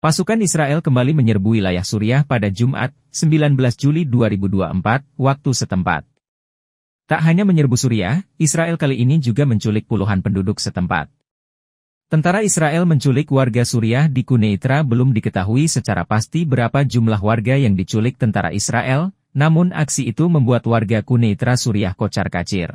Pasukan Israel kembali menyerbu wilayah Suriah pada Jumat, 19 Juli 2024, waktu setempat. Tak hanya menyerbu Suriah, Israel kali ini juga menculik puluhan penduduk setempat. Tentara Israel menculik warga Suriah di Kuneitra belum diketahui secara pasti berapa jumlah warga yang diculik tentara Israel, namun aksi itu membuat warga Kuneitra Suriah kocar kacir.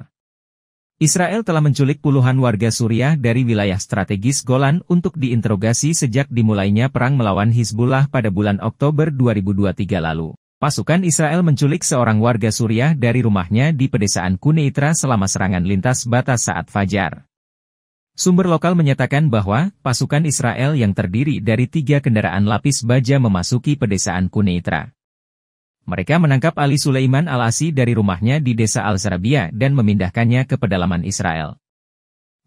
Israel telah menculik puluhan warga Suriah dari wilayah strategis Golan untuk diinterogasi sejak dimulainya perang melawan Hizbullah pada bulan Oktober 2023 lalu. Pasukan Israel menculik seorang warga Suriah dari rumahnya di pedesaan Kuneitra selama serangan lintas batas saat fajar. Sumber lokal menyatakan bahwa pasukan Israel yang terdiri dari tiga kendaraan lapis baja memasuki pedesaan Kuneitra. Mereka menangkap Ali Sulaiman al-Asi dari rumahnya di desa Al-Sarabia dan memindahkannya ke pedalaman Israel.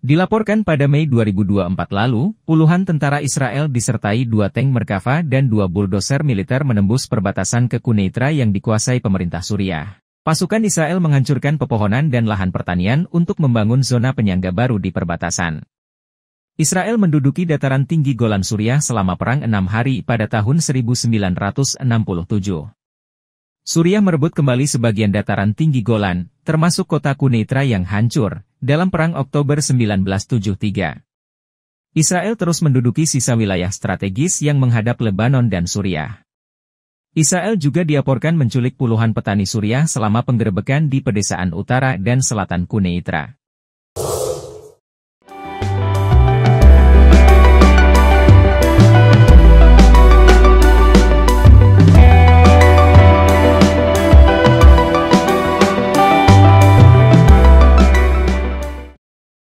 Dilaporkan pada Mei 2024 lalu, puluhan tentara Israel disertai dua tank Merkava dan dua bulldozer militer menembus perbatasan ke Kuneitra yang dikuasai pemerintah Suriah. Pasukan Israel menghancurkan pepohonan dan lahan pertanian untuk membangun zona penyangga baru di perbatasan. Israel menduduki dataran tinggi Golan Suriah selama Perang Enam Hari pada tahun 1967. Suriah merebut kembali sebagian dataran tinggi Golan, termasuk kota Kuneitra yang hancur, dalam Perang Oktober 1973. Israel terus menduduki sisa wilayah strategis yang menghadap Lebanon dan Suriah. Israel juga diaporkan menculik puluhan petani Suriah selama penggerebekan di pedesaan utara dan selatan Kuneitra.